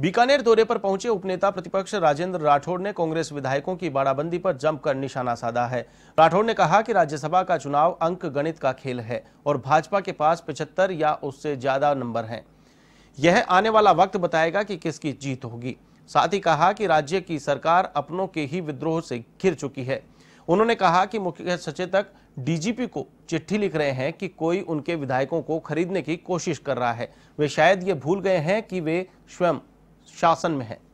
बीकानेर दौरे पर पहुंचे उपनेता प्रतिपक्ष राजेंद्र राठौड़ ने कांग्रेस विधायकों की बाड़ाबंदी पर जमकर निशाना साधा है राठौड़ ने कहा कि राज्यसभा का चुनाव अंक गणित का खेल है और भाजपा के पास पिछहत्तर या उससे ज्यादा नंबर हैं यह आने वाला वक्त बताएगा कि किसकी जीत होगी साथ ही कहा कि राज्य की सरकार अपनों के ही विद्रोह से घिर चुकी है उन्होंने कहा कि मुख्य सचेतक डीजीपी को चिट्ठी लिख रहे हैं कि कोई उनके विधायकों को खरीदने की कोशिश कर रहा है वे शायद ये भूल गए हैं कि वे स्वयं शासन में है